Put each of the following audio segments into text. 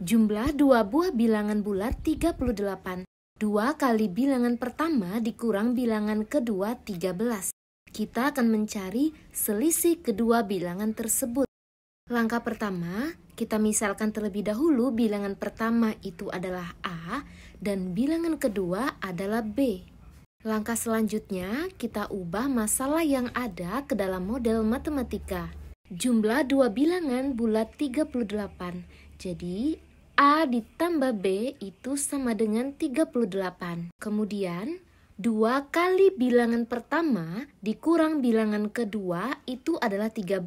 Jumlah dua buah bilangan bulat 38. dua kali bilangan pertama dikurang bilangan kedua 13. Kita akan mencari selisih kedua bilangan tersebut. Langkah pertama, kita misalkan terlebih dahulu bilangan pertama itu adalah A dan bilangan kedua adalah B. Langkah selanjutnya, kita ubah masalah yang ada ke dalam model matematika. Jumlah dua bilangan bulat 38. Jadi A ditambah B itu sama dengan 38. Kemudian, 2 kali bilangan pertama dikurang bilangan kedua itu adalah 13.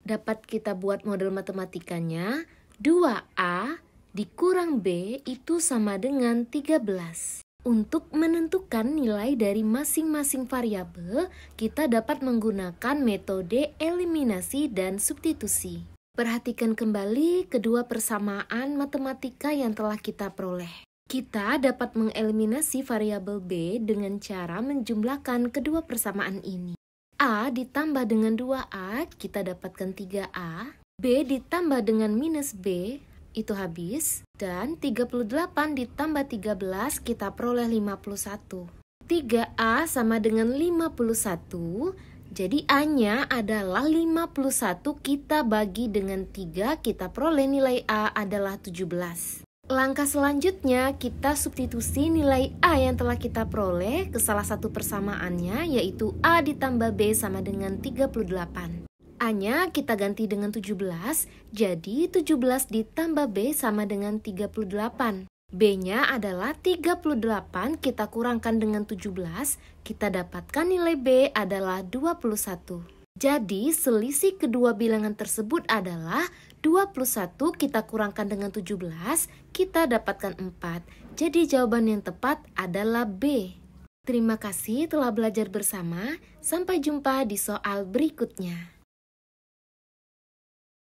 Dapat kita buat model matematikanya, 2A dikurang B itu sama dengan 13. Untuk menentukan nilai dari masing-masing variabel, kita dapat menggunakan metode eliminasi dan substitusi. Perhatikan kembali kedua persamaan matematika yang telah kita peroleh. Kita dapat mengeliminasi variabel B dengan cara menjumlahkan kedua persamaan ini. A ditambah dengan 2A, kita dapatkan 3A. B ditambah dengan minus B, itu habis. Dan 38 ditambah 13, kita peroleh 51. 3A sama dengan 51, jadi A-nya adalah 51 kita bagi dengan 3, kita peroleh nilai A adalah 17. Langkah selanjutnya, kita substitusi nilai A yang telah kita peroleh ke salah satu persamaannya, yaitu A ditambah B sama dengan 38. A-nya kita ganti dengan 17, jadi 17 ditambah B sama dengan 38. B-nya adalah 38 kita kurangkan dengan 17, kita dapatkan nilai B adalah 21. Jadi selisih kedua bilangan tersebut adalah 21 kita kurangkan dengan 17, kita dapatkan 4. Jadi jawaban yang tepat adalah B. Terima kasih telah belajar bersama, sampai jumpa di soal berikutnya.